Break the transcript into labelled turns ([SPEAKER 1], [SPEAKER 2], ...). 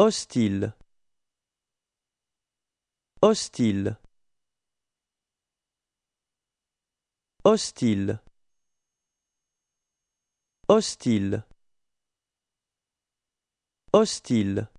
[SPEAKER 1] Hostile. Hostile. Hostile. Hostile. Hostile.